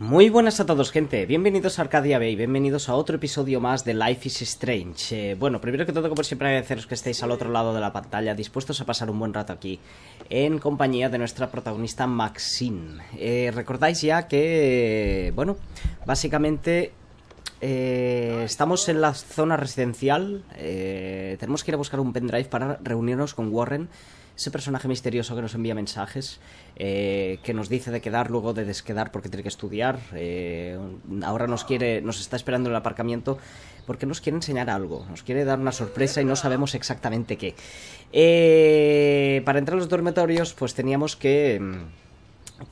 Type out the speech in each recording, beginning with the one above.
Muy buenas a todos, gente. Bienvenidos a Arcadia Bay, bienvenidos a otro episodio más de Life is Strange. Eh, bueno, primero que todo, como siempre, agradeceros que estéis al otro lado de la pantalla, dispuestos a pasar un buen rato aquí, en compañía de nuestra protagonista Maxine. Eh, recordáis ya que, bueno, básicamente eh, estamos en la zona residencial. Eh, tenemos que ir a buscar un pendrive para reunirnos con Warren, ese personaje misterioso que nos envía mensajes, eh, que nos dice de quedar, luego de desquedar porque tiene que estudiar. Eh, ahora nos quiere, nos está esperando en el aparcamiento porque nos quiere enseñar algo, nos quiere dar una sorpresa y no sabemos exactamente qué. para entrar a los dormitorios, pues teníamos que mm,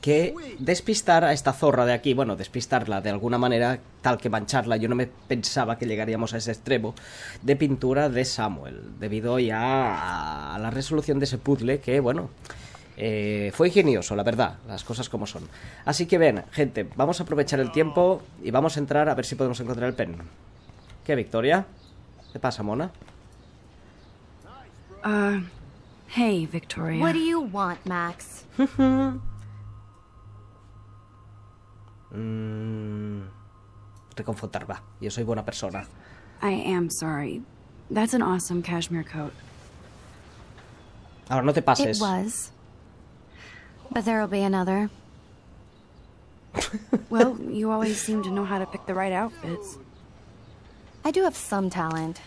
que despistar a esta zorra de aquí, bueno, despistarla de alguna manera, tal que mancharla, yo no me pensaba que llegaríamos a ese extremo de pintura de Samuel, debido ya a la resolución de ese puzzle que, bueno, eh, fue ingenioso, la verdad, las cosas como son. Así que ven, gente, vamos a aprovechar el tiempo y vamos a entrar a ver si podemos encontrar el pen. ¿Qué, Victoria? ¿Qué pasa, mona? Ah, hey, Victoria. What do Max? reconfortar, mm, va. Yo soy buena persona. I am sorry. That's an awesome cashmere coat. Ahora no te pases. It was. But there'll be another. well, you always seem to know how to pick the right outfits. I do have some talent.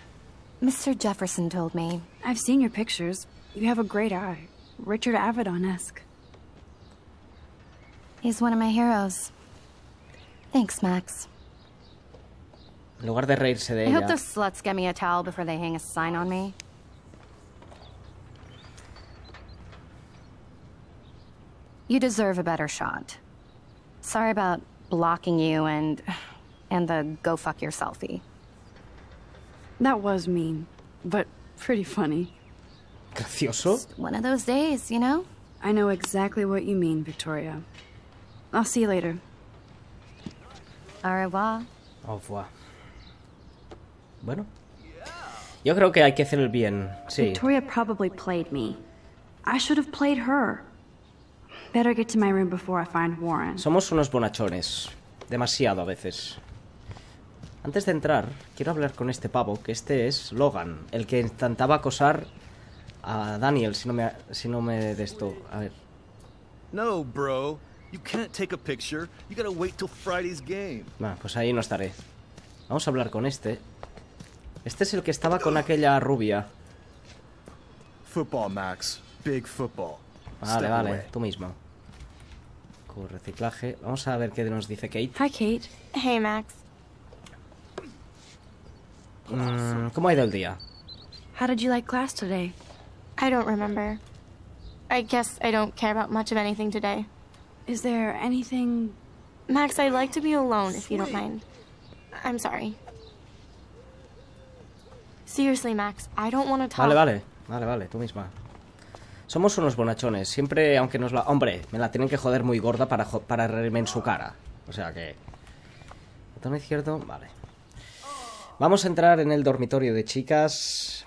Mr. Jefferson told me. I've seen your pictures. You have a great eye. Richard Avedon-esque. He's one of my heroes. Thanks, Max. En lugar de reírse de I hope those sluts get me a towel before they hang a sign on me. You deserve a better shot. Sorry about blocking you and... and the go fuck your selfie. That was mean, but pretty funny. Gracioso? Just one of those days, you know? I know exactly what you mean, Victoria. I'll see you later. Au revoir. Au revoir. Bueno. Yo creo que hay que hacer el bien, sí. Victoria probably played me. I should have played her. Better get to my room before I find Warren. Somos unos bonachones. Demasiado a veces. Antes de entrar, quiero hablar con este pavo, que este es Logan, el que intentaba acosar a Daniel, si no me, si no me de esto. A ver. No, bro. You can't take a picture. You gotta wait till Friday's game. Bueno, pues ahí no estaré. Vamos a hablar con este. Este es el que estaba con aquella rubia. Football, Max. Big football. Vale, vale, tú mismo. Con reciclaje. Vamos a ver qué nos dice Kate. Hi, Kate. Hey, Max. Mm, ¿Cómo ha ido el día? How did you like class today? I don't remember. I guess I don't care about much of anything today. Is there anything... Max, I'd like to be alone if you don't mind. I'm sorry. Seriously, Max, I don't want to talk. Vale, vale, vale, vale, tú misma. Somos unos bonachones, siempre aunque nos la... Hombre, me la tienen que joder muy gorda para, para reírme en su cara. O sea que... Botón izquierdo, vale. Vamos a entrar en el dormitorio de chicas.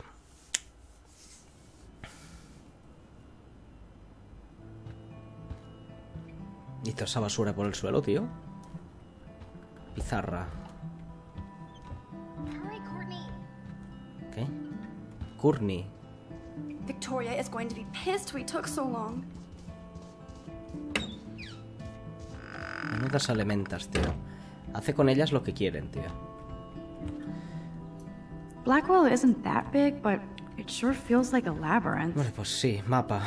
Y toda esa basura por el suelo, tío. Pizarra. ¿Qué? Courtney. Victoria is going to be pissed we took so long. Menudas alimentas, tío. Hace con ellas lo que quieren, tío. Blackwell isn't that big, but it sure feels like a labyrinth. Bueno, pues sí, mapa.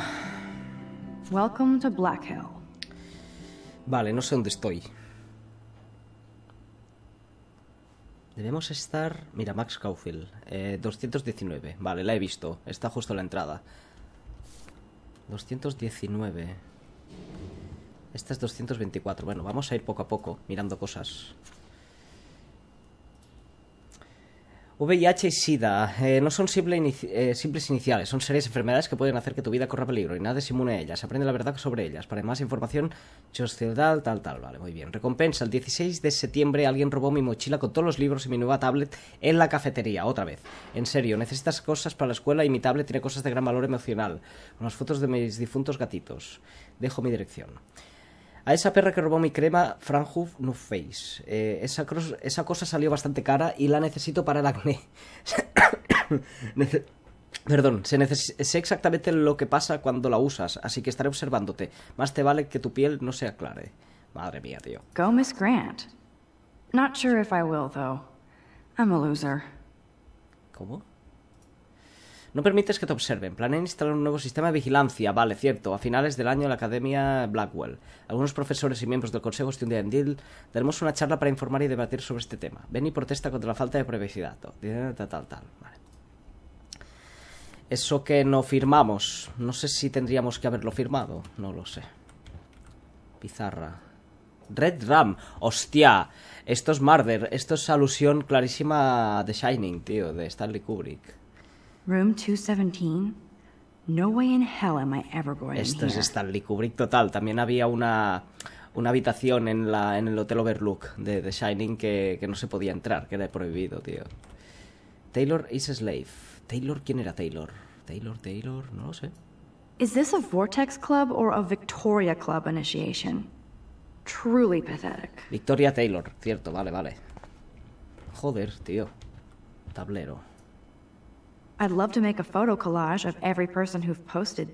Welcome to Black Hill. Vale, no sé dónde estoy. Debemos estar... Mira, Max Caulfield. 219. Eh, vale, la he visto. Está justo en la entrada. 219. Esta es 224. Bueno, vamos a ir poco a poco mirando cosas. VIH y SIDA eh, no son eh, simples iniciales, son serias enfermedades que pueden hacer que tu vida corra peligro y nadie es inmune a ellas. Aprende la verdad sobre ellas. Para más información, sociedad, tal, tal. Vale, muy bien. Recompensa. El 16 de septiembre alguien robó mi mochila con todos los libros y mi nueva tablet en la cafetería. Otra vez. En serio, necesitas cosas para la escuela y mi tablet tiene cosas de gran valor emocional. Unas fotos de mis difuntos gatitos. Dejo mi dirección. A esa perra que robó mi crema, Franjuf no face. Eh, esa, cosa salió bastante cara y la necesito para el acné. Perdón, sé exactamente lo que pasa cuando la usas, así que estaré observándote. Más te vale que tu piel no se aclare. Madre mía, tío. Go, Miss Grant. Not sure if I will, though. I'm a loser. ¿Cómo? No permites que te observen. Planean instalar un nuevo sistema de vigilancia. Vale, cierto. A finales del año la Academia Blackwell. Algunos profesores y miembros del Consejo estudiantil Deal daremos una charla para informar y debatir sobre este tema. Ven y protesta contra la falta de privacidad. Tal, tal, tal. Vale. Eso que no firmamos. No sé si tendríamos que haberlo firmado. No lo sé. Pizarra. Red Ram. Hostia. Esto es Marder. Esto es alusión clarísima a The Shining, tío, de Stanley Kubrick. Room 217. No way in hell am I ever going Esto es Stanley Kubrick total. También había una, una habitación en, la, en el Hotel Overlook de The Shining que, que no se podía entrar, que era prohibido, tío. Taylor is a slave. Taylor, ¿quién era Taylor? Taylor, Taylor, no lo sé. Is this a Vortex Club or a Victoria Club initiation? Truly pathetic. Victoria Taylor, cierto, vale, vale. Joder, tío. Tablero. I'd love to make a photo collage of every person who've posted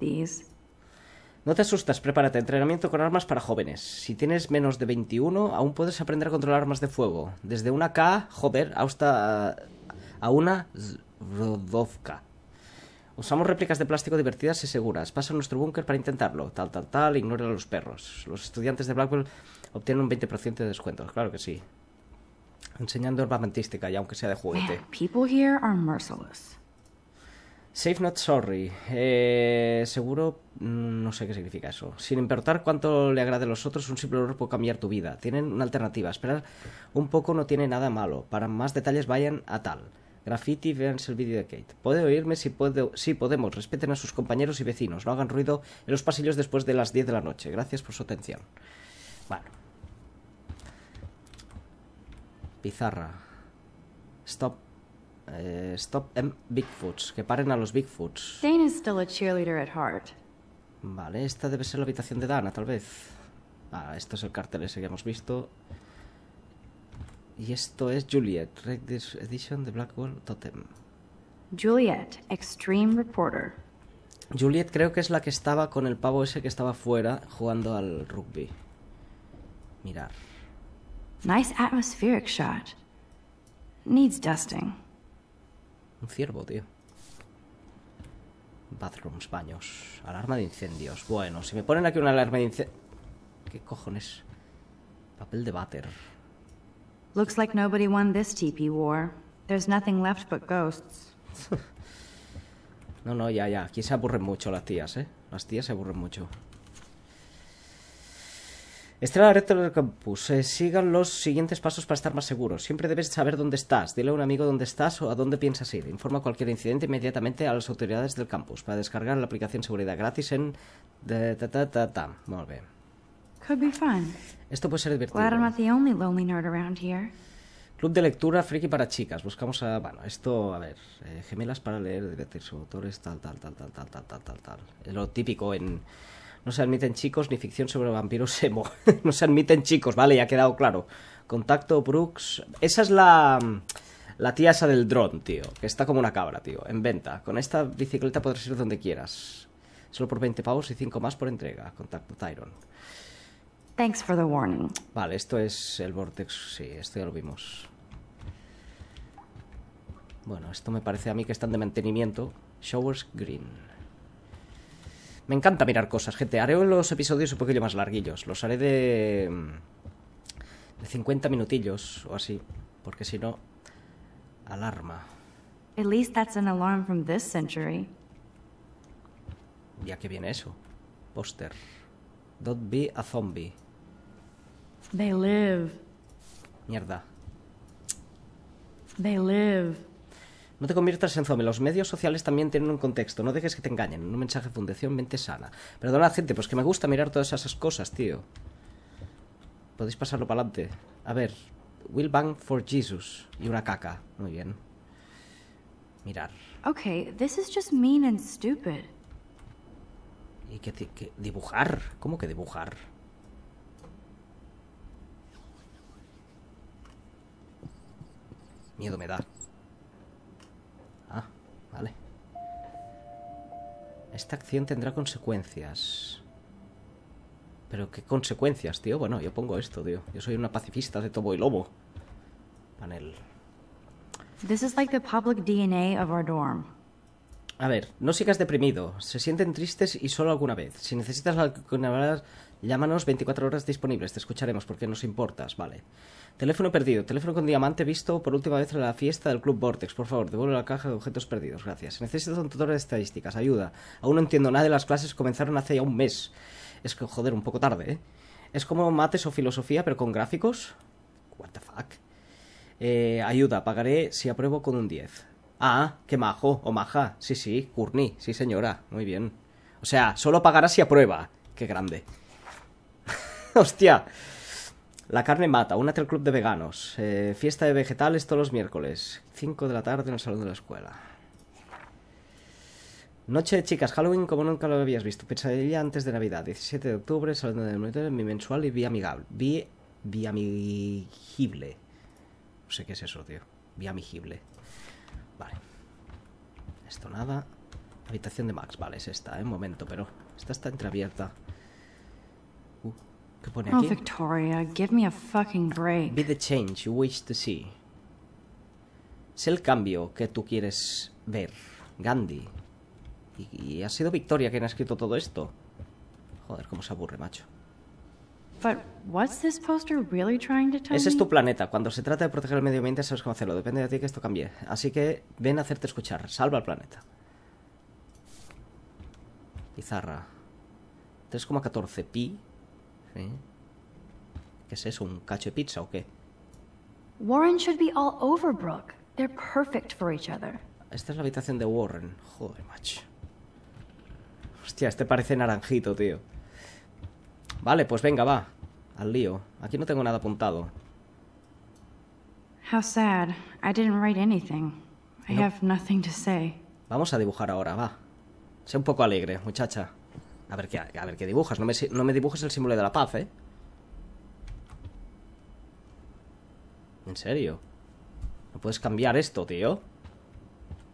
No te asustas, prepárate. Entrenamiento con armas para jóvenes. Si tienes menos de 21, aún puedes aprender a controlar armas de fuego. Desde una K, joder, hasta a una Rodovka. Usamos réplicas de plástico divertidas y seguras. Pasa a nuestro búnker para intentarlo. Tal, tal, tal. Ignora a los perros. Los estudiantes de Blackwell obtienen un 20% de descuento. Claro que sí. Enseñando armamentística, y aunque sea de juguete. people here are merciless. Safe not sorry. Eh, seguro mm, no sé qué significa eso. Sin importar cuánto le agrade a los otros, un simple error puede cambiar tu vida. Tienen una alternativa. Esperar un poco no tiene nada malo. Para más detalles vayan a tal. Graffiti, veanse el vídeo de Kate. Puede oírme si, puedo? si podemos. Respeten a sus compañeros y vecinos. No hagan ruido en los pasillos después de las 10 de la noche. Gracias por su atención. Bueno. Pizarra. Stop eh, stop M em Bigfoots. Que paren a los Bigfoots. Vale, esta debe ser la habitación de Dana, tal vez. Ah, esto es el cartel ese que hemos visto. Y esto es Juliet, Red Edition de Blackwell Totem. Juliet, Extreme Reporter. Juliet creo que es la que estaba con el pavo ese que estaba fuera jugando al rugby. Mirar. Nice atmospheric shot. Needs dusting. Un ciervo, tío. Bathrooms, baños. Alarma de incendios. Bueno, si me ponen aquí una alarma de incendios... ¿Qué cojones? Papel de váter. Looks like nobody won this TP war. There's nothing left but ghosts. no, no, ya, ya. Aquí se aburren mucho las tías, ¿eh? Las tías se aburren mucho. Estrella recta del Campus, eh, sigan los siguientes pasos para estar más seguros. Siempre debes saber dónde estás. Dile a un amigo dónde estás o a dónde piensas ir. Informa cualquier incidente inmediatamente a las autoridades del campus para descargar la aplicación seguridad gratis en... ta, ta, ta, ta. Muy bien. Could be fun. Esto puede ser divertido. Club de lectura friki para chicas. Buscamos a. Bueno, esto, a ver. Eh, gemelas para leer, divertirse, autores, tal, tal, tal, tal, tal, tal, tal, tal. Es lo típico en no se admiten chicos ni ficción sobre vampiros emo. no se admiten chicos, vale, ya ha quedado claro. Contacto, Brooks. Esa es la. Mm, la tía esa del dron, tío. Que está como una cabra, tío. En venta. Con esta bicicleta podrás ir donde quieras. Solo por 20 pavos y 5 más por entrega. Contacto Tyron. warning. Vale, esto es el Vortex. Sí, esto ya lo vimos. Bueno, esto me parece a mí que están de mantenimiento. Showers Green. Me encanta mirar cosas, gente. Haré los episodios un poquillo más larguillos. Los haré de. de 50 minutillos o así. Porque si no. Alarma. At least that's an alarm from this century. Ya que viene eso. Póster. Don't be a zombie. They live. Mierda. They live. No te conviertas en zombie. Los medios sociales también tienen un contexto. No dejes que te engañen. Un mensaje de fundación mente sana. Perdona, gente, pues que me gusta mirar todas esas cosas, tío. Podéis pasarlo para adelante. A ver. Will Bang for Jesus. Y una caca. Muy bien. Mirar. Okay, this is just mean and stupid. ¿Y que qué dibujar? ¿Cómo que dibujar? Miedo me da. Esta acción tendrá consecuencias. Pero qué consecuencias, tío. Bueno, yo pongo esto, tío. Yo soy una pacifista de tobo y lobo. Panel. This is like the public DNA of our dorm. A ver, no sigas deprimido. Se sienten tristes y solo alguna vez. Si necesitas Llámanos 24 horas disponibles, te escucharemos porque nos importas, vale. Teléfono perdido, teléfono con diamante visto por última vez en la fiesta del Club Vortex, por favor, devuelve la caja de objetos perdidos, gracias. Necesito un tutor de estadísticas, ayuda. Aún no entiendo nada de las clases, comenzaron hace ya un mes. Es que, joder, un poco tarde, ¿eh? Es como mates o filosofía, pero con gráficos. What the fuck. Eh, ayuda, pagaré si apruebo con un 10. Ah, qué majo, o maja. Sí, sí, curni. sí señora, muy bien. O sea, solo pagará si aprueba. Qué grande. Hostia. La carne mata, Un al club de veganos. Eh, fiesta de vegetales todos los miércoles. 5 de la tarde en el salón de la escuela. Noche de chicas, Halloween como nunca lo habías visto. Pesadilla antes de Navidad, 17 de octubre, salón de monitor, mi mensual y vía amigable. Vía, amigible. No sé qué es eso, tío. Vía amigible. Vale. Esto nada. Habitación de Max, vale, es esta, en ¿eh? un momento, pero esta está entreabierta pone oh, aquí? Oh, Victoria, give me a fucking break. Be the change you wish to see. Sé el cambio que tú quieres ver, Gandhi. Y, ha sido Victoria quien ha escrito todo esto. Joder, cómo se aburre, macho. this poster really trying to tell Ese es tu planeta. Cuando se trata de proteger el medio ambiente, sabes cómo hacerlo. Depende de ti que esto cambie. Así que ven a hacerte escuchar. Salva el planeta. Pizarra. 3,14 pi ¿Eh? ¿Qué es eso? ¿Un cacho de pizza o qué? Warren should be all over Brooke. They're perfect for each other. Esta es la habitación de Warren. Joder, macho. Hostia, este parece naranjito, tío. Vale, pues venga, va. Al lío. Aquí no tengo nada apuntado. How sad. I didn't write anything. I have nothing to say. Vamos a dibujar ahora, va. Sé un poco alegre, muchacha. A ver qué, dibujas. No me, no dibujes el símbolo de la paz, ¿eh? ¿En serio? ¿No puedes cambiar esto, tío?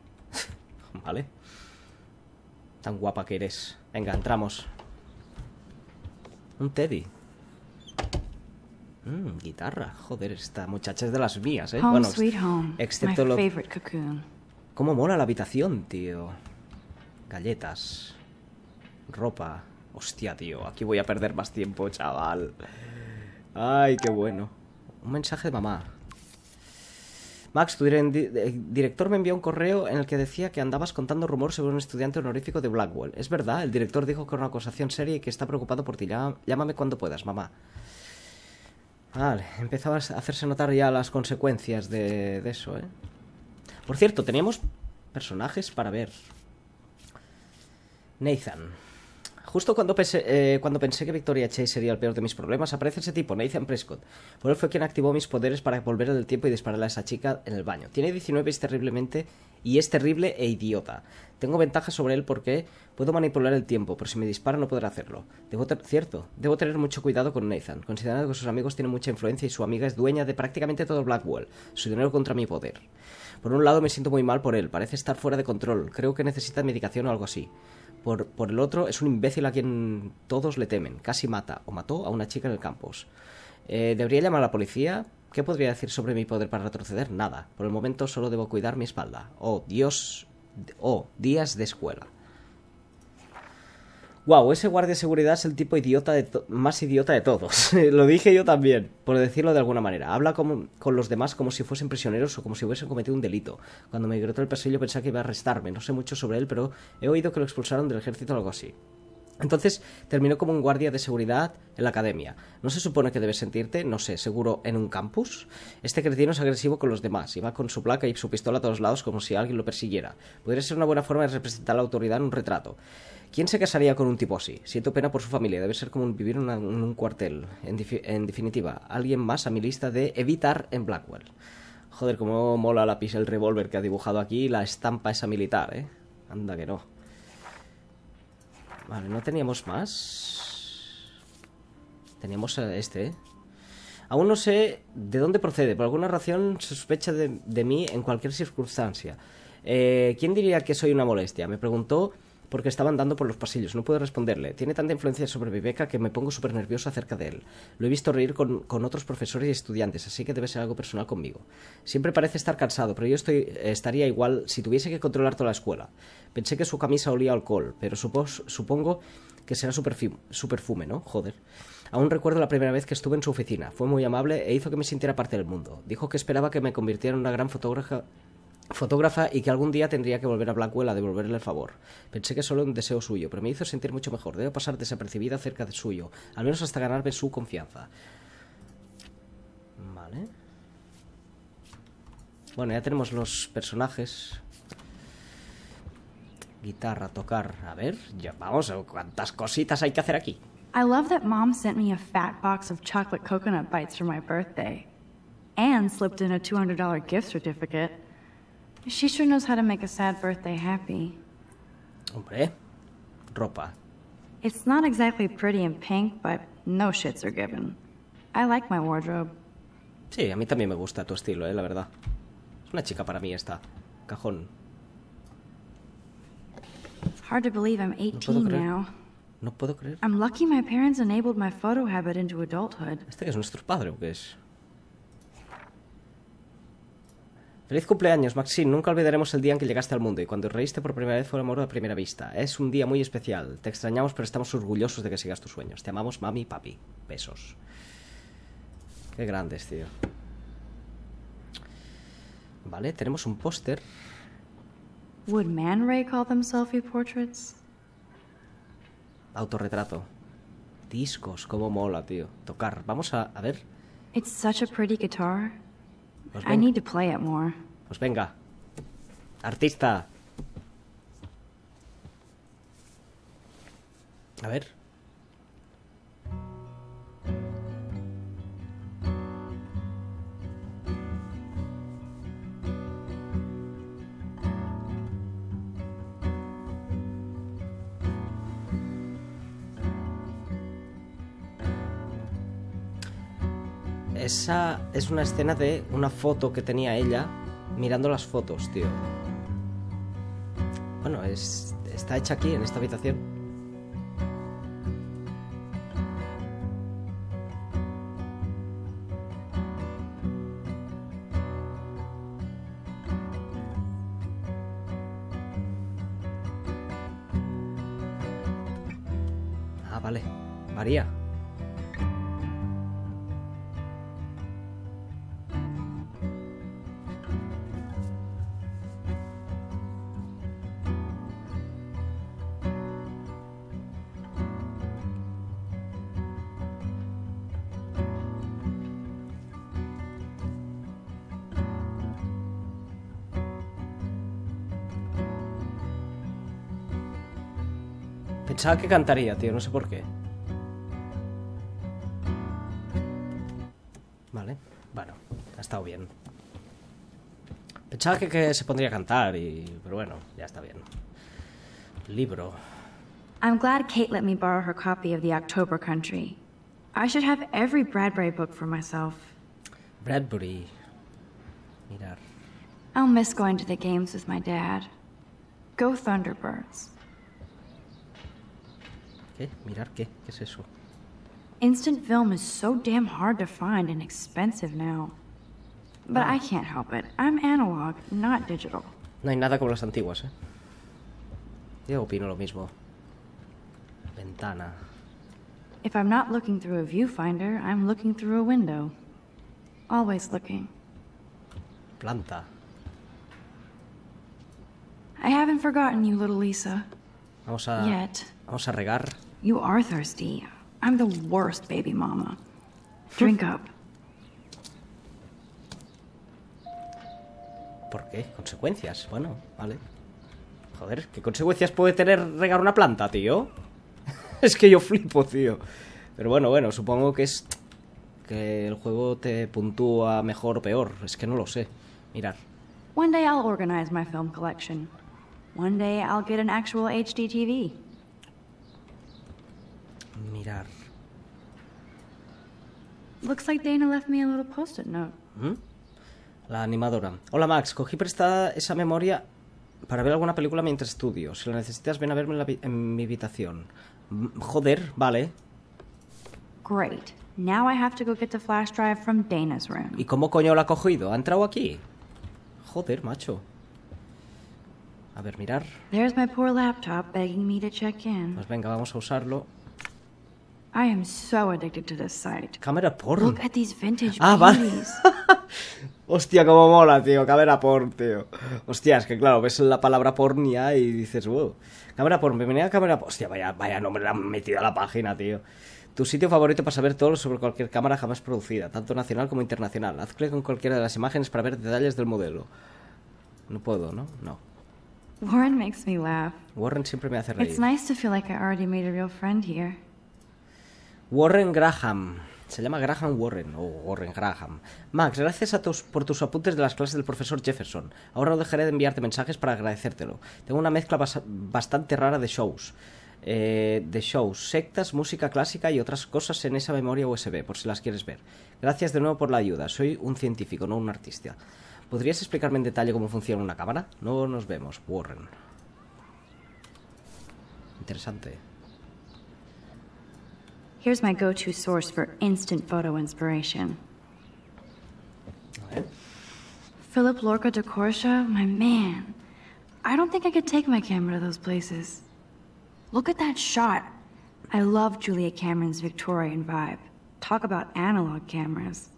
vale. Tan guapa que eres. Venga, entramos. Un Teddy. Mmm, guitarra. Joder, esta muchacha es de las mías, ¿eh? bueno, excepto lo... ¿Cómo mola la habitación, tío? Galletas. Ropa. Hostia, tío, aquí voy a perder más tiempo, chaval. Ay, qué bueno. Un mensaje de mamá. Max, tu eh, director me envió un correo en el que decía que andabas contando rumores sobre un estudiante honorífico de Blackwell. Es verdad, el director dijo que era una acusación seria y que está preocupado por ti. Llámame cuando puedas, mamá. Vale, empezabas a hacerse notar ya las consecuencias de, de eso, ¿eh? Por cierto, teníamos personajes para ver. Nathan. Justo eh, cuando pensé, que Victoria Chase sería el peor de mis problemas, aparece ese tipo, Nathan Prescott. Por él fue quien activó mis poderes para volver al tiempo y dispararle a esa chica en el baño. Tiene 19 y es terriblemente y es terrible e idiota. Tengo ventaja sobre él porque puedo manipular el tiempo, pero si me dispara no podré hacerlo. Debo cierto, debo tener mucho cuidado con Nathan, considerando que sus amigos tienen mucha influencia y su amiga es dueña de prácticamente todo Blackwell, su dinero contra mi poder. Por un lado me siento muy mal por él, parece estar fuera de control, creo que necesita medicación o algo así. Por, por, el otro, es un imbécil a quien todos le temen. Casi mata o mató a una chica en el campus. Eh, ¿Debería llamar a la policía? ¿Qué podría decir sobre mi poder para retroceder? Nada. Por el momento solo debo cuidar mi espalda. Oh, Dios. Oh, días de escuela wow, ese guardia de seguridad es el tipo idiota más idiota de todos. lo dije yo también, por decirlo de alguna manera. Habla con los demás como si fuesen prisioneros o como si hubiesen cometido un delito. Cuando me gritó el pasillo pensé que iba a arrestarme. No sé mucho sobre él, pero he oído que lo expulsaron del ejército o algo así. Entonces terminó como un guardia de seguridad en la academia. ¿No se supone que debes sentirte, no sé, seguro en un campus? Este cretino es agresivo con los demás y va con su placa y su pistola a todos lados como si alguien lo persiguiera. Podría ser una buena forma de representar la autoridad en un retrato. ¿Quién se casaría con un tipo así? Siento pena por su familia, debe ser como vivir en, un cuartel. En, definitiva, alguien más a mi lista de evitar en Blackwell. Joder, cómo mola la pisa el revólver que ha dibujado aquí la estampa esa militar, ¿eh? Anda que no. Vale, no teníamos más. Teníamos este, ¿eh? Aún no sé de dónde procede, por alguna razón sospecha de, mí en cualquier circunstancia. Eh, ¿Quién diría que soy una molestia? Me preguntó porque estaba andando por los pasillos. No puedo responderle. Tiene tanta influencia sobre Viveca que me pongo súper nervioso acerca de él. Lo he visto reír con, otros profesores y estudiantes, así que debe ser algo personal conmigo. Siempre parece estar cansado, pero yo estoy, estaría igual si tuviese que controlar toda la escuela. Pensé que su camisa olía alcohol, pero supongo que será su su perfume, ¿no? Joder. Aún recuerdo la primera vez que estuve en su oficina. Fue muy amable e hizo que me sintiera parte del mundo. Dijo que esperaba que me convirtiera en una gran fotógrafa, fotógrafa y que algún día tendría que volver a Blackwell a devolverle el favor. Pensé que solo un deseo suyo, pero me hizo sentir mucho mejor. Debo pasar desapercibida cerca de suyo, al menos hasta ganarme su confianza. Vale. Bueno, ya tenemos los personajes. Guitarra, tocar. A ver, ya vamos, cuántas cositas hay que hacer aquí. I love that mom sent me a fat box of chocolate coconut bites for my birthday and slipped in a $200 gift certificate. She sure knows how to make a sad birthday happy. Hombre, ropa. It's not exactly pretty and pink, but no shits are given. I like my wardrobe. Sí, a mí también me gusta tu estilo, eh, la verdad. Es una chica para mí esta. Cajón. It's hard to believe I'm 18 no now. No puedo creer. I'm lucky my parents enabled my photo habit into adulthood. ¿Este es nuestro padre o qué es? Feliz cumpleaños, Maxine. Nunca olvidaremos el día en que llegaste al mundo y cuando reíste por primera vez fue amor a primera vista. Es un día muy especial. Te extrañamos, pero estamos orgullosos de que sigas tus sueños. Te amamos, mami y papi. Besos. Qué grandes, tío. Vale, tenemos un póster. Would Ray call selfie portraits? Autorretrato. Discos, cómo mola, tío. Tocar. Vamos a, a ver. It's such a pretty guitar. Pues I need to play it more. Pues venga. Artista. A ver. esa es una escena de una foto que tenía ella mirando las fotos, tío. Bueno, es, está hecha aquí, en esta habitación. pensaba que cantaría, tío, no sé por qué. Vale, bueno, ha estado bien. Pensaba que, que se pondría a cantar, y, pero bueno, ya está bien. Libro. I'm glad Kate let me borrow her copy of The October Country. I should have every Bradbury book for myself. Bradbury. Mirar. I'll miss going to the games with my dad. Go Thunderbirds. ¿Qué? ¿Mirar qué? ¿Qué es eso? Instant film is so damn hard to find and expensive now. But ah. I can't help it. I'm analog, not digital. No hay nada como las antiguas, ¿eh? Yo opino lo mismo. Ventana. If I'm not looking through a viewfinder, I'm looking through a window. Always looking. Planta. I haven't forgotten you, little Lisa. Vamos a Yet. vamos a regar You are thirsty. I'm the worst baby mama. Drink up. ¿Por qué? ¿Consecuencias? Bueno, vale. Joder, ¿qué consecuencias puede tener regar una planta, tío? es que yo flipo, tío. Pero bueno, bueno, supongo que es... Que el juego te puntúa mejor o peor. Es que no lo sé. Mirar. One day I'll organize my film collection. One day I'll get an actual HDTV mirar. Looks like Dana left me a little post-it note. ¿Mm? La animadora. Hola Max, cogí prestada esa memoria para ver alguna película mientras estudio. Si la necesitas, ven a verme en, mi habitación. joder, vale. Great. Now I have to go get the flash drive from Dana's room. ¿Y cómo coño la ha cogido? ¿Ha entrado aquí? Joder, macho. A ver, mirar. There's my poor laptop begging me to check in. Pues venga, vamos a usarlo. I am so addicted to this site. Cámara porno. Look at these vintage ah, vale. Hostia, cómo mola, tío. Cámara porno tío. Hostia, es que claro, ves la palabra porn y dices, wow. Cámara porn, bienvenida a cámara porn. Hostia, vaya, vaya nombre la han metido a la página, tío. Tu sitio favorito para saber todo sobre cualquier cámara jamás producida, tanto nacional como internacional. Haz clic en cualquiera de las imágenes para ver detalles del modelo. No puedo, ¿no? No. Warren makes me laugh. Warren siempre me hace reír. It's nice to feel like I already made a real friend here. Warren Graham. Se llama Graham Warren o Warren Graham. Max, gracias a tus, por tus apuntes de las clases del profesor Jefferson. Ahora no dejaré de enviarte mensajes para agradecértelo. Tengo una mezcla bastante rara de shows. Eh, de shows, sectas, música clásica y otras cosas en esa memoria USB, por si las quieres ver. Gracias de nuevo por la ayuda. Soy un científico, no un artista. ¿Podrías explicarme en detalle cómo funciona una cámara? No nos vemos, Warren. Interesante. Here's my go to source for instant photo inspiration. Philip Lorca de Corsia, my man. I don't think I could take my camera to those places. Look at that shot. I love Julia Cameron's Victorian vibe. Talk about analog cameras.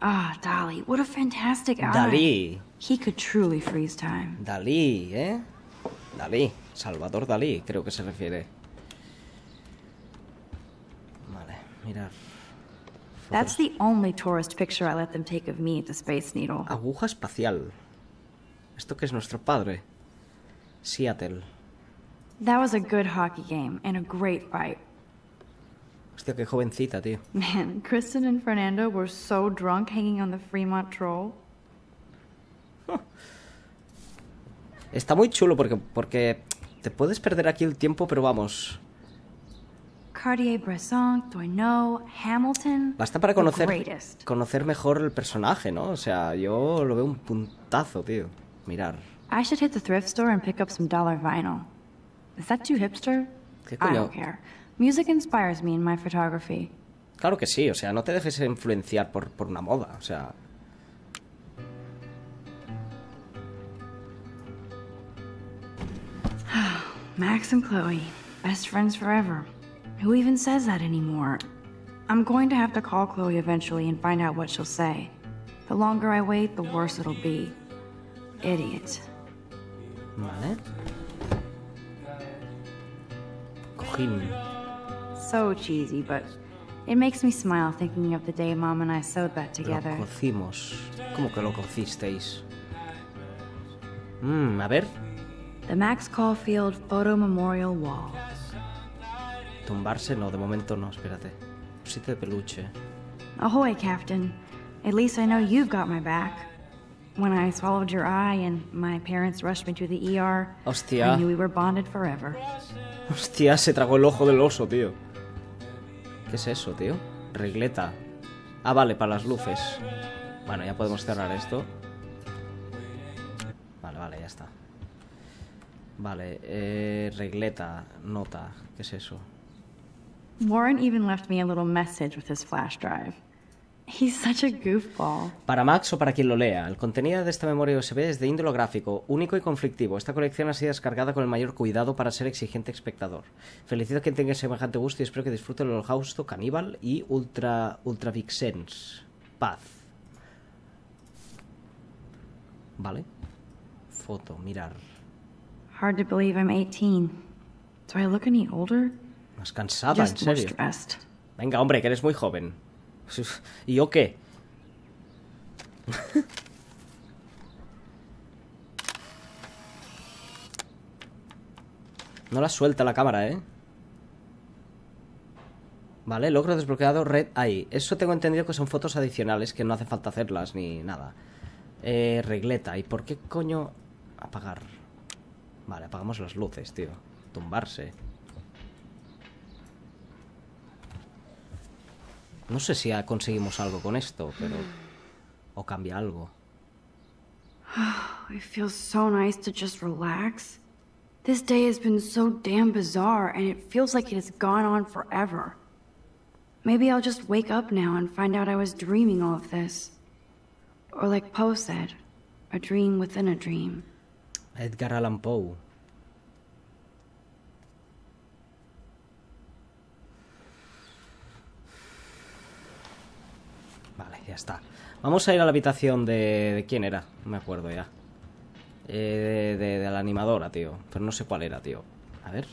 Ah, oh, Dali, what a fantastic eye. Dali. He could truly freeze time. Dali, ¿eh? Dali, Salvador Dali, creo que se refiere. mirar. That's the only tourist picture I let them take of me the Space Needle. Aguja espacial. Esto que es nuestro padre. Seattle. That was a good hockey game and a great fight. Hostia, qué jovencita, tío. Man, Kristen and Fernando were so drunk hanging on the Fremont Troll. Está muy chulo porque, porque te puedes perder aquí el tiempo, pero vamos, Cartier-Bresson, Hamilton. Basta para conocer, conocer mejor el personaje, ¿no? O sea, yo lo veo un puntazo, tío. Mirar. I should hit the thrift store and pick up some dollar vinyl. Is that too hipster? ¿Qué coño? I don't care. Music inspires me in my photography. Claro que sí, o sea, no te dejes influenciar por, por una moda, o sea. Max and Chloe, best friends forever. Who even says that anymore? I'm going to have to call Chloe eventually and find out what she'll say. The longer I wait, the worse it'll be. Idiot. So cheesy, but it makes me smile thinking of the day Mom and I sewed that together. Lo cocimos. ¿Cómo que lo cocisteis? Mmm, a ver. The Max Caulfield Photo Memorial Wall. tumbarse, no, de momento no, espérate. Osito sitio de peluche. Ahoy, Captain. At least I know you've got my back. When I swallowed your eye and my parents rushed me to the ER, Hostia. I knew we were bonded forever. Hostia, se tragó el ojo del oso, tío. ¿Qué es eso, tío? Regleta. Ah, vale, para las luces. Bueno, ya podemos cerrar esto. Vale, vale, ya está. Vale, eh, regleta, nota. ¿Qué es eso? Warren even left me a little message with his flash drive. He's such a goofball. Para Max o para quien lo lea, el contenido de esta memoria USB es de índole gráfico, único y conflictivo. Esta colección ha sido descargada con el mayor cuidado para ser exigente espectador. Felicito a quien tenga semejante gusto y espero que disfrute el holocausto caníbal y ultra, ultra sense Paz. Vale. Foto, mirar. Hard to believe I'm 18. Do I look any older? Más cansada, en serio. Venga, hombre, que eres muy joven. ¿Y yo qué? No la suelta la cámara, ¿eh? Vale, logro desbloqueado Red ahí. Eso tengo entendido que son fotos adicionales que no hace falta hacerlas ni nada. Eh, regleta. ¿Y por qué coño apagar? Vale, apagamos las luces, tío. Tumbarse. No sé si conseguimos algo con esto, pero... O cambia algo. It feels so nice to just relax. This day has been so damn bizarre, and it feels like it has gone on forever. Maybe I'll just wake up now and find out I was dreaming all of this. Or like Poe said, a dream within a dream. Edgar Allan Poe. Ya está. Vamos a ir a la habitación de... ¿De quién era? No me acuerdo ya. Eh, de, la animadora, tío. Pero no sé cuál era, tío. A ver.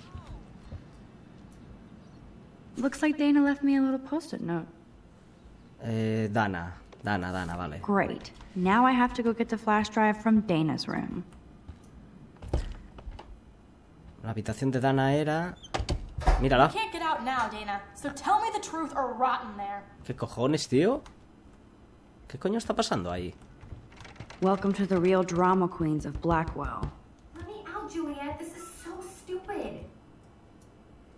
Looks like Dana left me a little post-it note. Eh, Dana. Dana, Dana, vale. Great. Now I have to go get the flash drive from Dana's room. La habitación de Dana era... Mírala. ¿Qué cojones, tío? ¿Qué coño está pasando ahí? Welcome to the real drama queens of Blackwell. Let me out, Juliet. This is so stupid.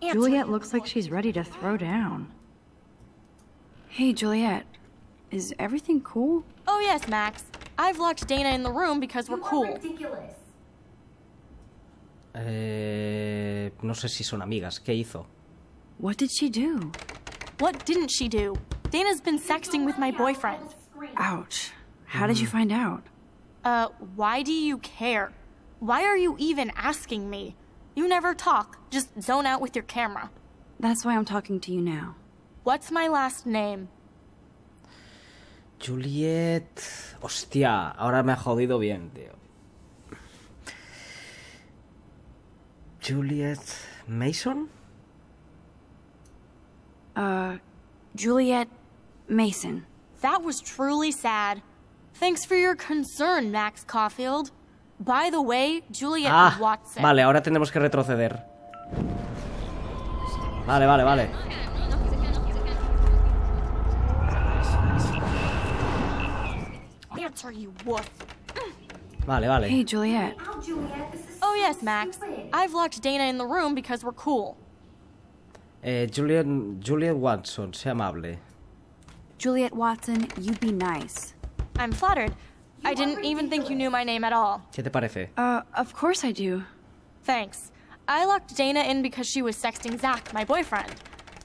Juliet looks like she's ready to throw down. Hey, Juliet. Is everything cool? Oh, yes, Max. I've locked Dana in the room because we're cool. ridiculous. Eh, no sé si son amigas. ¿Qué hizo? What did she do? What didn't she do? Dana's been sexting with my boyfriend. Ouch. How did you mm-hmm. find out? Uh, why do you care? Why are you even asking me? You never talk, just zone out with your camera. That's why I'm talking to you now. What's my last name? Juliet. Hostia, ahora me ha jodido bien, tío. Juliet Mason? Uh, Juliet Mason. That was truly sad. Thanks for your concern, Max Caulfield. By the way, Juliet ah, Watson. Vale, ahora tenemos que retroceder. Vale, vale, vale. Answer, you Vale, vale. Hey, Juliet. Oh, yes, Max. I've locked Dana in the room because we're cool. Eh, Juliet, Juliet Watson, sea amable. Juliet Watson, you would be nice. I'm flattered. You I didn't even think you knew my name at all. ¿Qué te parece? Uh, of course I do. Thanks. I locked Dana in because she was sexting Zach, my boyfriend.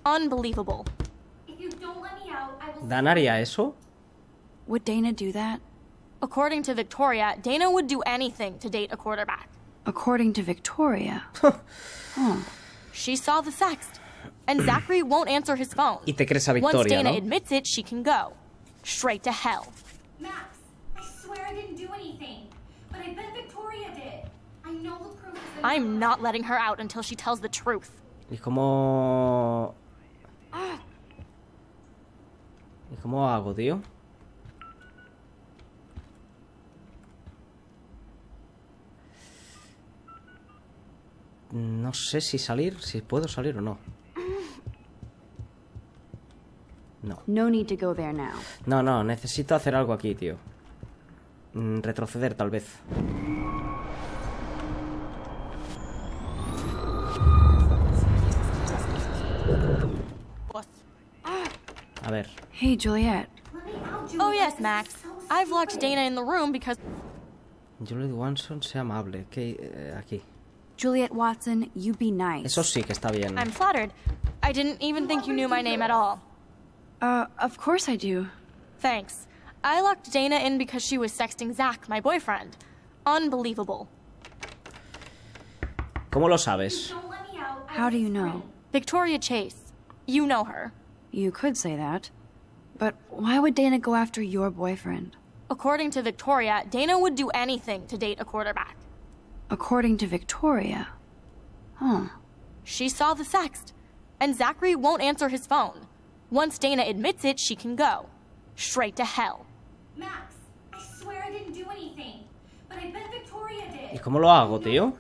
Unbelievable. If you don't let me out, I will... Dan haría eso? Would Dana do that? According to Victoria, Dana would do anything to date a quarterback. According to Victoria? huh. She saw the sext. and Zachary won't answer his phone. Y te crees a Victoria, Once Dana ¿no? admits it, she can go straight to hell. Max, I swear I didn't do anything, but I bet Victoria did. I know the proof is I'm not letting her out until she tells the truth. ¿Y cómo ¿Y cómo hago, tío? No sé si salir, si puedo salir o no. No need to go there now. No, no, necesito hacer algo aquí, tío. Mm, retroceder, tal vez. A ver. Hey, Juliet. Oh, yes, Max. I've locked Dana in the room because... Juliet Watson, sea amable. Que, eh, aquí. Juliet Watson, you be nice. Eso sí que está bien. I'm flattered. I didn't even think you knew my name at all. Uh, of course I do. Thanks. I locked Dana in because she was sexting Zach, my boyfriend. Unbelievable. ¿Cómo lo sabes? How do you know? Victoria Chase. You know her. You could say that. But why would Dana go after your boyfriend? According to Victoria, Dana would do anything to date a quarterback. According to Victoria? Huh. She saw the sext. And Zachary won't answer his phone. Once Dana admits it, she can go. Straight to hell. Max, I swear I didn't do anything. But I bet Victoria did. ¿Y cómo lo hago, tío?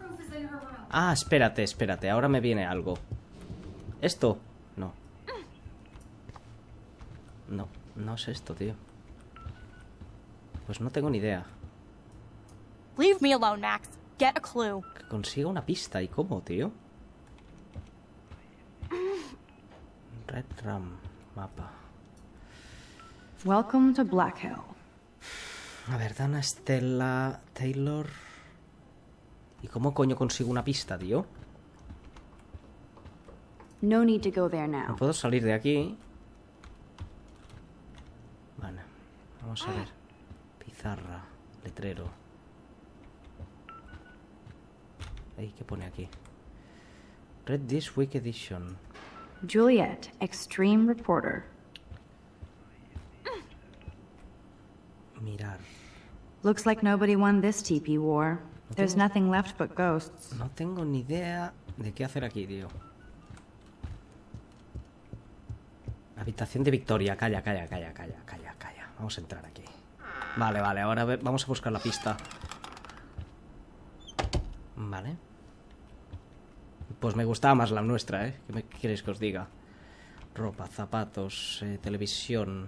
Ah, espérate, espérate. Ahora me viene algo. ¿Esto? No. No, no es esto, tío. Pues no tengo ni idea. Leave me alone, Max. Get a clue. Que consiga una pista. ¿Y cómo, tío? Red Ram mapa. Welcome to Black A ver, Dana Stella Taylor. ¿Y cómo coño consigo una pista, tío? No need to go there now. puedo salir de aquí. Vale, vamos a ah. ver. Pizarra, letrero. ¿qué pone aquí? Red This Week Edition. Juliet, Extreme Reporter. Mirar. Looks like nobody won this TP war. There's nothing left but ghosts. No tengo ni idea de qué hacer aquí, tío. Habitación de Victoria. Calla, calla, calla, calla, calla, calla. Vamos a entrar aquí. Vale, vale, ahora vamos a buscar la pista. Vale. Pues me gustaba más la nuestra, ¿eh? ¿Qué, queréis que os diga? Ropa, zapatos, eh, televisión.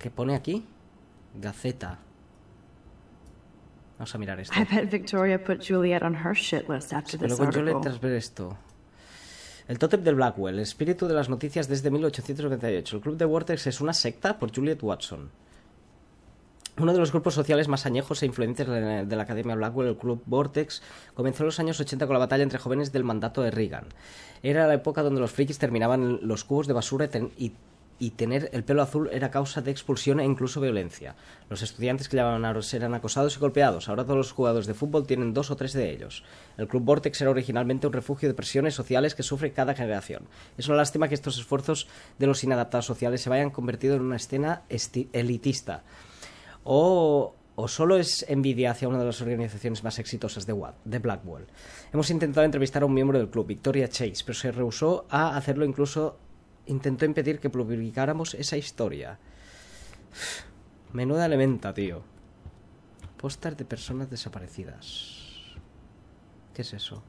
¿Qué pone aquí? Gaceta. Vamos a mirar esto. I bet Victoria put Juliet on her shit list after this pues tras ver esto. El tótem del Blackwell, espíritu de las noticias desde 1898. El club de Vortex es una secta por Juliet Watson. Uno de los grupos sociales más añejos e influentes de la Academia Blackwell, el Club Vortex, comenzó en los años 80 con la batalla entre jóvenes del mandato de Reagan. Era la época donde los frikis terminaban los cubos de basura y, tener el pelo azul era causa de expulsión e incluso violencia. Los estudiantes que llevaban aros eran acosados y golpeados. Ahora todos los jugadores de fútbol tienen dos o tres de ellos. El Club Vortex era originalmente un refugio de presiones sociales que sufre cada generación. Es una lástima que estos esfuerzos de los inadaptados sociales se vayan convertido en una escena elitista o, o solo es envidia hacia una de las organizaciones más exitosas de, de Blackwell. Hemos intentado entrevistar a un miembro del club, Victoria Chase, pero se rehusó a hacerlo, incluso intentó impedir que publicáramos esa historia. Menuda elementa, tío. Póster de personas desaparecidas. ¿Qué es eso?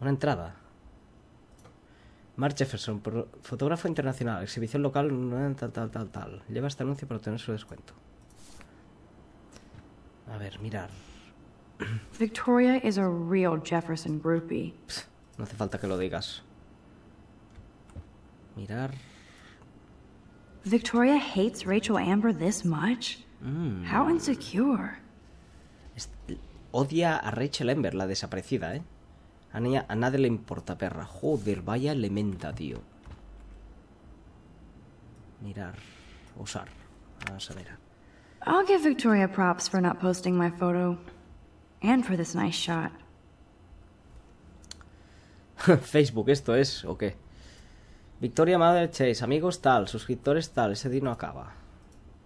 Una entrada. Mark Jefferson, fotógrafo internacional, exhibición local, tal, tal, tal, tal. Lleva este anuncio para obtener su descuento. A ver, mirar. Victoria is a real Jefferson groupie. no hace falta que lo digas. Mirar. Victoria hates Rachel Amber this much? Mm. How Odia a Rachel Amber, la desaparecida, ¿eh? A, nadie le importa, perra. Joder, vaya elementa, tío. Mirar. usar Vamos a ver. I'll give Victoria props for not posting my photo. And for this nice shot. Facebook, ¿esto es o qué? Victoria Madre Chase, amigos tal, suscriptores tal, ese no acaba.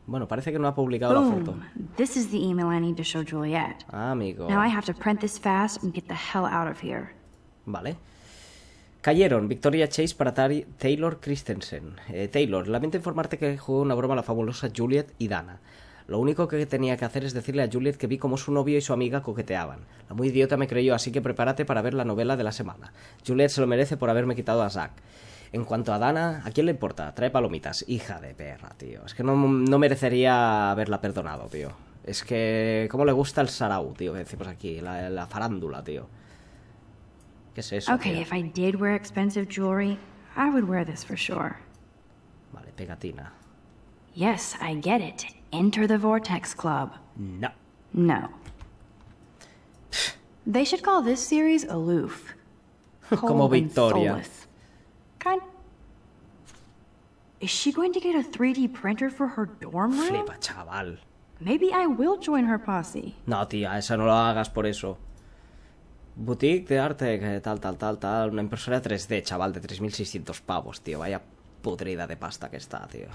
Bueno, parece que no ha publicado la foto. amigo. Now I have to print this fast and get the hell out of here. Vale. Cayeron Victoria Chase para Taylor Christensen. Eh, Taylor, lamento informarte que jugó una broma a la fabulosa Juliet y Dana. Lo único que tenía que hacer es decirle a Juliet que vi cómo su novio y su amiga coqueteaban. La muy idiota me creyó, así que prepárate para ver la novela de la semana. Juliet se lo merece por haberme quitado a Zack. En cuanto a Dana, ¿a quién le importa? Trae palomitas. Hija de perra, tío. Es que no, no merecería haberla perdonado, tío. Es que. ¿Cómo le gusta el sarau, tío? Que decimos aquí, la, farándula, tío. ¿Qué es eso? Okay, if I did wear expensive jewelry, I would wear this for sure. Vale, pegatina. Yes, I get it. Enter the Vortex Club. No. No. they should call this series aloof. Como Victoria. Kind. Is she going 3D printer for her Flipa, chaval. No, tía, esa no lo hagas por eso. Boutique de arte, tal, tal, tal, tal. Una impresora 3D, chaval, de 3.600 pavos, tío. Vaya podrida de pasta que está, tío.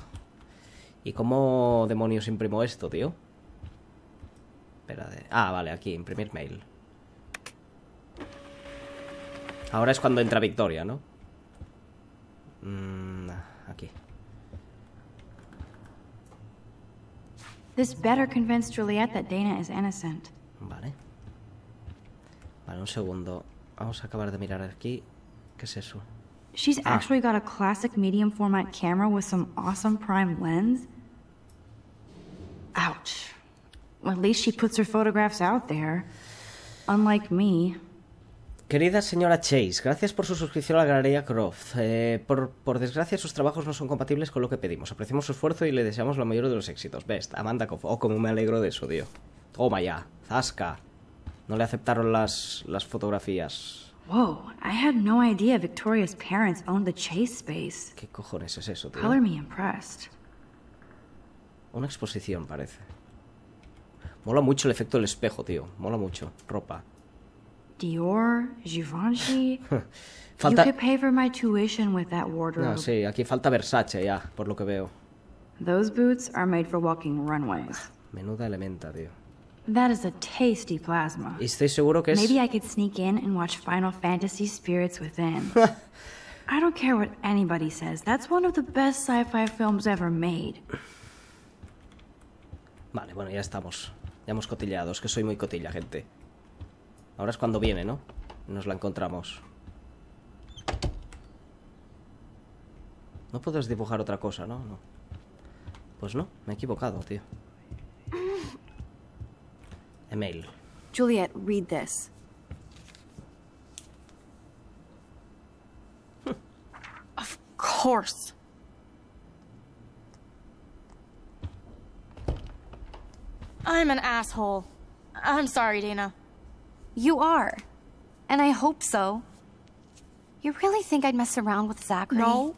¿Y cómo demonios imprimo esto, tío? Espérate. Ah, vale, aquí, imprimir mail. Ahora es cuando entra Victoria, ¿no? Mm, okay. This better convince Juliet that Dana is innocent. Vale. Vale, un segundo. Vamos a acabar de mirar aquí. ¿Qué es eso? She's ah. actually got a classic medium format camera with some awesome prime lens. Ouch. Well, at least she puts her photographs out there. Unlike me, Querida señora Chase, gracias por su suscripción a la Galería Croft. Eh, por, por, desgracia, sus trabajos no son compatibles con lo que pedimos. Apreciamos su esfuerzo y le deseamos la mayor de los éxitos. Best, Amanda Croft. Oh, como me alegro de eso, tío. Toma ya, Zasca. No le aceptaron las, las fotografías. I had no idea Victoria's parents owned the Chase space. ¿Qué cojones es eso, tío? Una exposición, parece. Mola mucho el efecto del espejo, tío. Mola mucho. Ropa. Dior, Givenchy. falta... You could pay for my tuition with that wardrobe. No, sí, aquí falta Versace ya, por lo que veo. Those boots are made for walking runways. Menuda elementa, tío. That is a tasty plasma. Y estoy seguro que es... Maybe I could sneak in and watch Final Fantasy Spirits Within. I don't care what anybody says. That's one of the best sci-fi films ever made. Vale, bueno, ya estamos. Ya hemos cotilleado. Es que soy muy cotilla, gente. Ahora es cuando viene, ¿no? Nos la encontramos. No puedes dibujar otra cosa, ¿no? Pues no, me he equivocado, tío. Email. Juliet, read this. of course. I'm an asshole. I'm sorry, Dina You are. And I hope so. You really think I'd mess around with Zachary? No,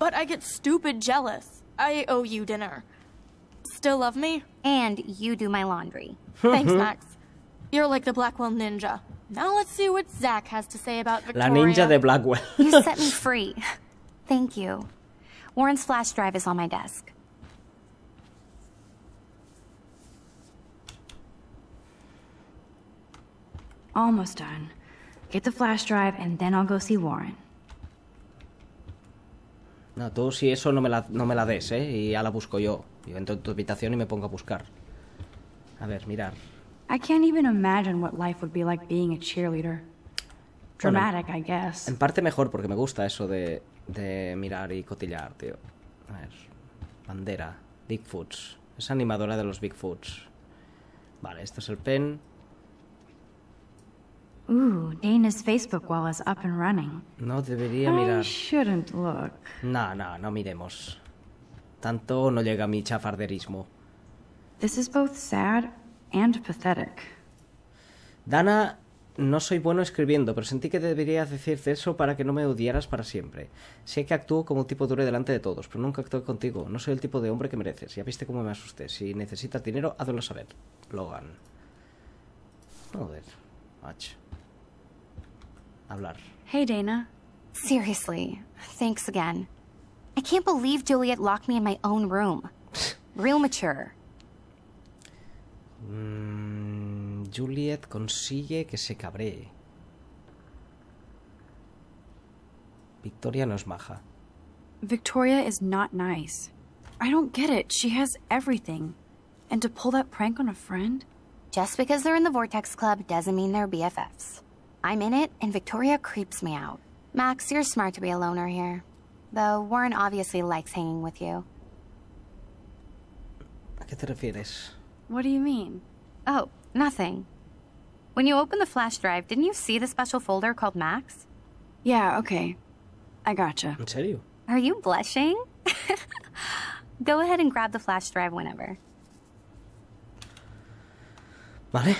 but I get stupid jealous. I owe you dinner. Still love me? And you do my laundry. Thanks, Max. You're like the Blackwell ninja. Now let's see what Zach has to say about Victoria. La ninja de Blackwell. you set me free. Thank you. Warren's flash drive is on my desk. Almost done. Get the flash drive and then I'll go see Warren. No, tú si eso no me la, no me la des, ¿eh? Y ya la busco yo. Yo entro en tu habitación y me pongo a buscar. A ver, mirar. I can't even imagine what life would be like being a cheerleader. Dramatic, bueno, I guess. En parte mejor porque me gusta eso de, de mirar y cotillar, tío. A ver. Bandera. Bigfoots. Es animadora de los Bigfoots. Vale, este es el pen. Dana's Facebook wall is up and running. No debería mirar. shouldn't No, no, no miremos. Tanto no llega mi chafarderismo. This is both sad and pathetic. Dana, no soy bueno escribiendo, pero sentí que deberías decirte eso para que no me odiaras para siempre. Sé que actúo como un tipo duro delante de todos, pero nunca actúo contigo. No soy el tipo de hombre que mereces. Ya viste cómo me asusté. Si necesitas dinero, házelo saber. Logan. Joder. Macho. hablar. Hey, Dana. Seriously, thanks again. I can't believe Juliet locked me in my own room. Real mature. Mm, Juliet consigue que se cabree. Victoria no es maja. Victoria is not nice. I don't get it. She has everything. And to pull that prank on a friend? Just because they're in the Vortex Club doesn't mean they're BFFs. I'm in it, and Victoria creeps me out. Max, you're smart to be a loner here. Though Warren obviously likes hanging with you. ¿A qué te refieres? What do you mean? Oh, nothing. When you opened the flash drive, didn't you see the special folder called Max? Yeah, okay. I gotcha. I'll tell you. Are you blushing? Go ahead and grab the flash drive whenever. Vale.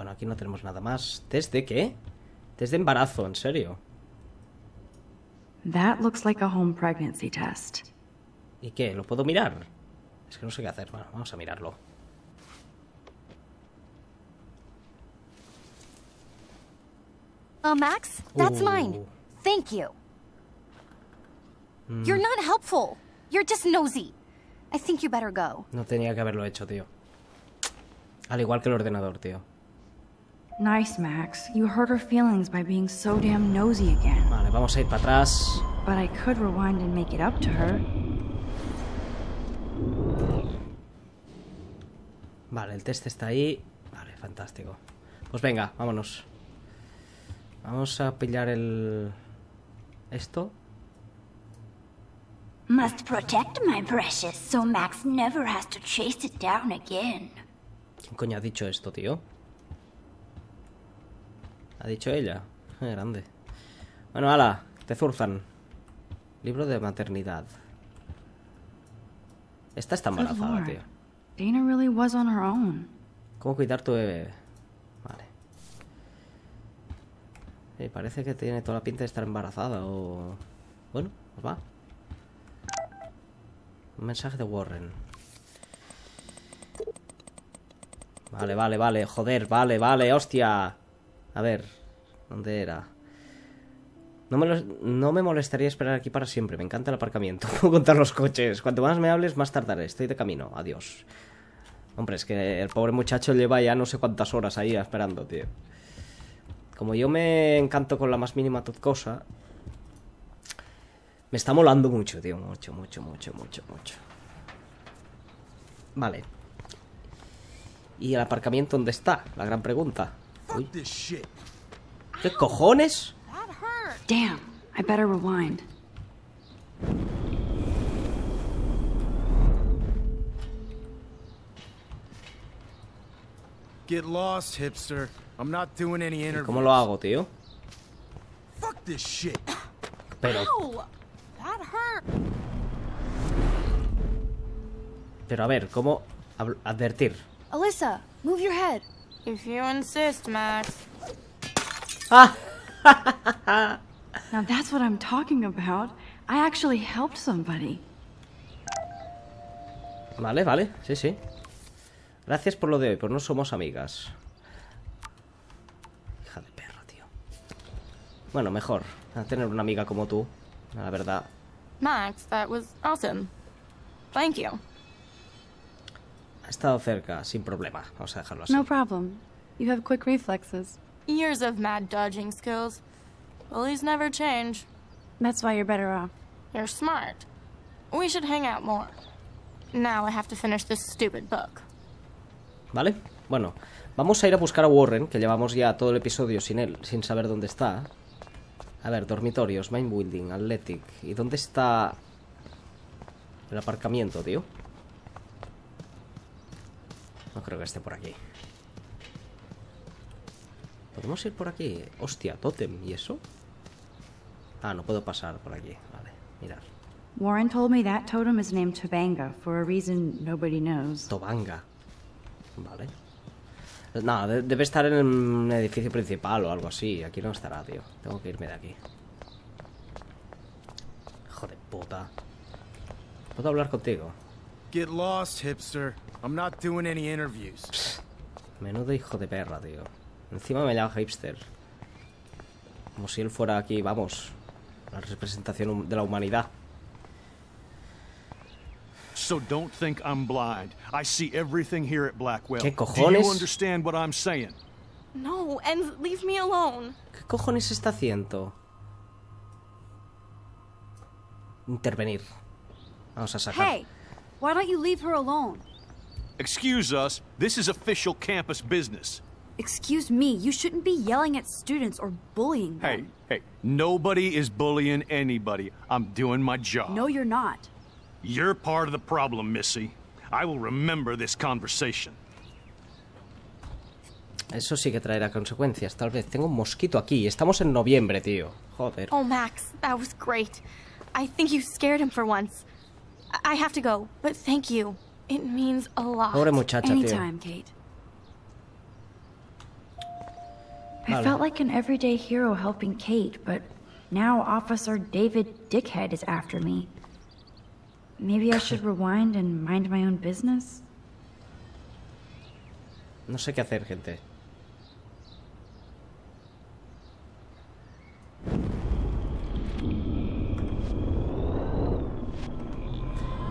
Bueno, aquí no tenemos nada más. ¿Test de qué? Test de embarazo, en serio. That looks like a home pregnancy test. ¿Y qué? ¿Lo puedo mirar? Es que no sé qué hacer. Bueno, vamos a mirarlo. Max, that's uh. mine. Thank you. Mm. You're not helpful. You're just nosy. I think you better go. No tenía que haberlo hecho, tío. Al igual que el ordenador, tío. Nice, Max. You hurt her feelings by being so damn nosy again. Vale, vamos a ir para atrás. But I could rewind and make it up to her. Vale, el test está ahí. Vale, fantástico. Pues venga, vámonos. Vamos a pillar el... Esto. Must protect my precious so Max never has to chase it down again. ¿Quién coño ha dicho esto, tío? Ha dicho ella. Grande. Bueno, ala, te zurzan. Libro de maternidad. Esta está embarazada, tío. ¿Cómo cuidar tu bebé? Vale. Eh, parece que tiene toda la pinta de estar embarazada o... Bueno, pues va. Un mensaje de Warren. Vale, vale, vale. Joder, vale, vale, hostia. A ver, ¿dónde era? No me, molestaría esperar aquí para siempre. Me encanta el aparcamiento. Puedo contar los coches. Cuanto más me hables, más tardaré. Estoy de camino. Adiós. Hombre, es que el pobre muchacho lleva ya no sé cuántas horas ahí esperando, tío. Como yo me encanto con la más mínima cosa, me está molando mucho, tío. Mucho, mucho, mucho, mucho, mucho. Vale. ¿Y el aparcamiento dónde está? La gran pregunta. Uy. ¿Qué cojones? Damn, I better rewind. Get lost, hipster. I'm not doing any interviews. ¿Cómo lo hago, tío? Fuck this shit. Pero That hurt. Pero a ver, ¿cómo advertir? Alyssa, move your head. If you insist, Max. now that's what I'm talking about. I actually a alguien. Vale, vale, sí, sí. Gracias por lo de hoy, pues no somos amigas. Hija de perro, tío. Bueno, mejor. tener una amiga como tú, la verdad. Max, that was awesome. Thank you. Ha estado cerca, sin problema. Vamos a dejarlo así. No problem. You have quick reflexes. Years of mad dodging skills. Bullies never change. That's why you're better off. You're smart. We should hang out more. Now I have to finish this stupid book. Vale. Bueno, vamos a ir a buscar a Warren, que llevamos ya todo el episodio sin él, sin saber dónde está. A ver, dormitorios, main building, athletic. ¿Y dónde está el aparcamiento, tío? No creo que esté por aquí. ¿Podemos ir por aquí? Hostia, tótem. ¿Y eso? Ah, no puedo pasar por aquí. Vale, mirad Warren told me that totem is named Tobanga for a reason nobody knows. Tobanga. Vale. Nada, no, debe estar en el edificio principal o algo así. Aquí no estará, tío. Tengo que irme de aquí. Hijo de puta. Puedo hablar contigo. Get lost, hipster. I'm not doing any interviews. menudo hijo de perra, tío. Encima me llama hipster. Como si él fuera aquí, vamos, la representación de la humanidad. So don't think I'm blind. I see everything here at Blackwell. ¿Qué cojones? Do you understand what I'm saying? No, and leave me alone. ¿Qué cojones está haciendo? Intervenir. Vamos a sacar. Hey, why don't you leave her alone? Excuse us, this is official campus business. Excuse me, you shouldn't be yelling at students or bullying them. Hey, hey, nobody is bullying anybody. I'm doing my job. No, you're not. You're part of the problem, Missy. I will remember this conversation. Eso sí que traerá consecuencias, tal vez. Tengo un mosquito aquí. Estamos en noviembre, tío. Joder. Oh, Max, that was great. I think you scared him for once. I have to go, but thank you. It means a lot. Pobre muchacha, Anytime, tío. Kate. I vale. felt like an everyday hero helping Kate, but now Officer David Dickhead is after me. Maybe I should rewind and mind my own business? No sé qué hacer, gente.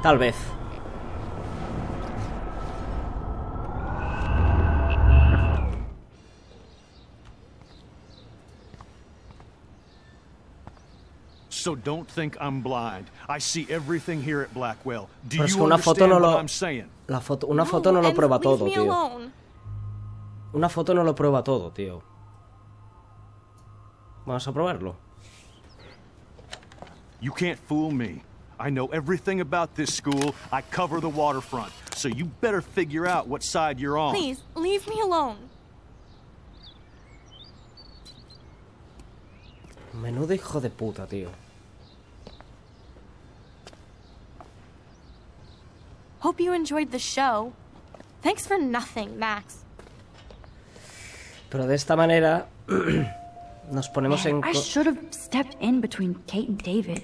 Tal vez. So don't think I'm blind. I see everything here at Blackwell. Do Pero es que una foto no lo la foto una foto no, no lo prueba todo, tío. Alone. Una foto no lo prueba todo, tío. Vamos a probarlo. You can't fool me. I know everything about this school. I cover the waterfront. So you better figure out what side you're on. Please, leave me alone. Menudo hijo de puta, tío. Hope you enjoyed the show. Thanks for nothing, Max. Pero de esta manera nos ponemos en I should have stepped in between Kate and David.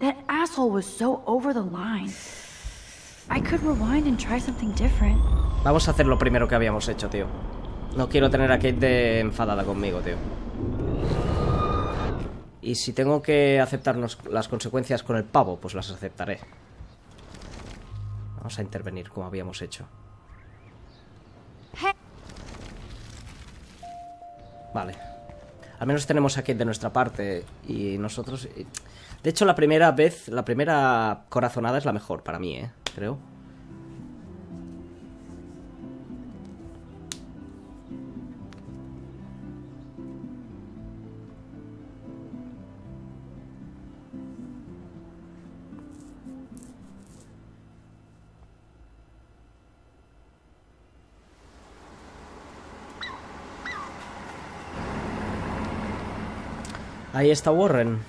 That asshole was so over the line. I could rewind and try something different. Vamos a hacer lo primero que habíamos hecho, tío. No quiero tener a Kate de enfadada conmigo, tío. Y si tengo que aceptar las consecuencias con el pavo, pues las aceptaré. Vamos a intervenir como habíamos hecho. Vale. Al menos tenemos aquí de nuestra parte y nosotros... Eh, de hecho, la primera vez, la primera corazonada es la mejor para mí, ¿eh? Creo. Ahí está Warren.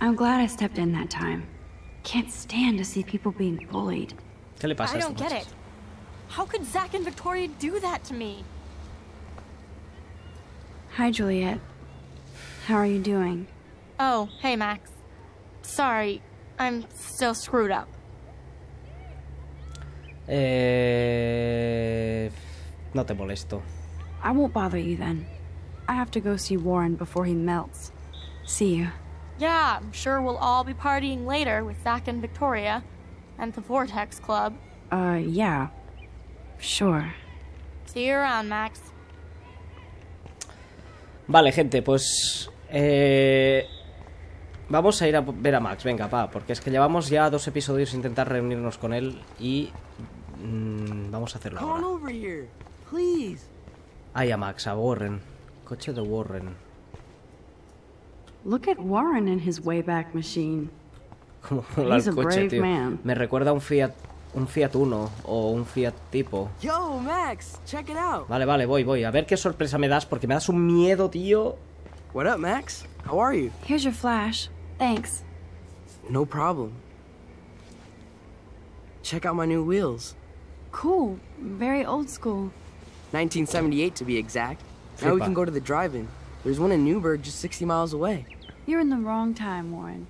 I'm glad I stepped in that time. Can't stand to see people being bullied. ¿Qué le pasa I don't get it. How could Zach and Victoria do that to me? Hi, Juliet. How are you doing? Oh, hey, Max. Sorry, I'm still screwed up. Eh... No te molesto. I won't bother you then. I have to go see Warren before he melts. See you. Yeah, I'm sure we'll all be partying later with Zach and Victoria and the Vortex Club. Uh, yeah. Sure. See you around, Max. Vale, gente, pues... Eh... Vamos a ir a ver a Max, venga, pa, porque es que llevamos ya dos episodios intentar reunirnos con él y Mm, vamos a hacerlo ahora. Ay, a Max, a Warren. Coche de Warren. Look at Warren in his Wayback Machine. Como a el coche, tío. Man. Me recuerda a un Fiat, un Fiat Uno o un Fiat tipo. Yo, Max, check it out. Vale, vale, voy, voy. A ver qué sorpresa me das porque me das un miedo, tío. What up, Max? How are you? Here's your flash. Thanks. No problem. Check out my new wheels. Cool. Very old school. 1978 to be exact. Now we can go to the drive-in. There's one in Newburgh just 60 miles away. You're in the wrong time, Warren.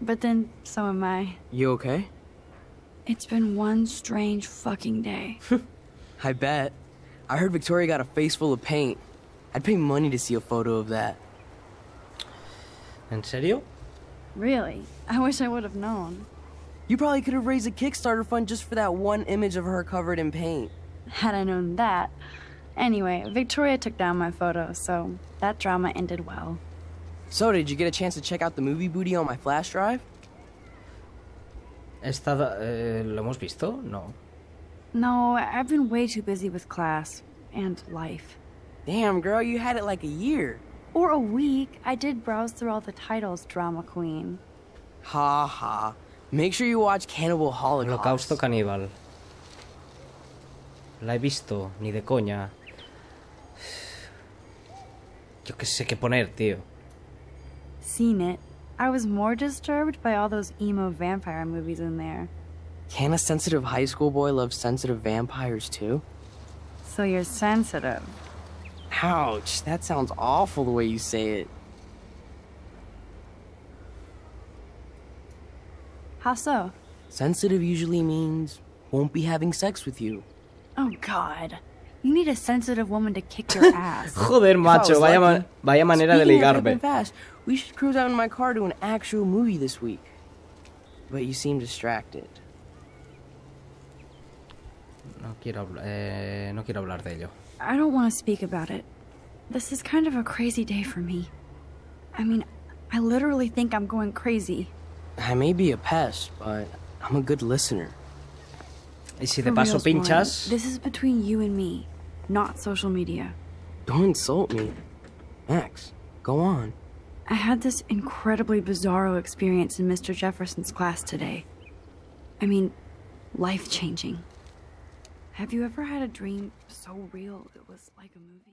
But then, so am I. You okay? It's been one strange fucking day. I bet. I heard Victoria got a face full of paint. I'd pay money to see a photo of that. ¿En serio? Really? I wish I would have known. You probably could have raised a Kickstarter fund just for that one image of her covered in paint. Had I known that. Anyway, Victoria took down my photo, so that drama ended well. So, did you get a chance to check out the movie booty on my flash drive? Estaba, eh, ¿Lo hemos visto? No. No, I've been way too busy with class and life. Damn, girl, you had it like a year. Or a week. I did browse through all the titles, Drama Queen. Ha ha. Make sure you watch Cannibal Holocaust. Holocausto caníbal. La he visto, ni de coña. Yo qué sé qué poner, tío. Seen it. I was more disturbed by all those emo vampire movies in there. Can a sensitive high school boy love sensitive vampires too? So you're sensitive. Ouch, that sounds awful the way you say it. How so? Sensitive usually means won't be having sex with you. Oh, God. You need a sensitive woman to kick your ass. Joder, macho, vaya, ma vaya manera Speaking de ligarme. Fast, we should cruise out in my car to an actual movie this week. But you seem distracted. No quiero, eh, no quiero hablar de ello. I don't want to speak about it. This is kind of a crazy day for me. I mean, I literally think I'm going crazy. I may be a pest, but I'm a good listener. Y si the paso pinchas... This is between you and me, not social media. Don't insult me. Max, go on. I had this incredibly bizarro experience in Mr. Jefferson's class today. I mean, life-changing. Have you ever had a dream so real it was like a movie?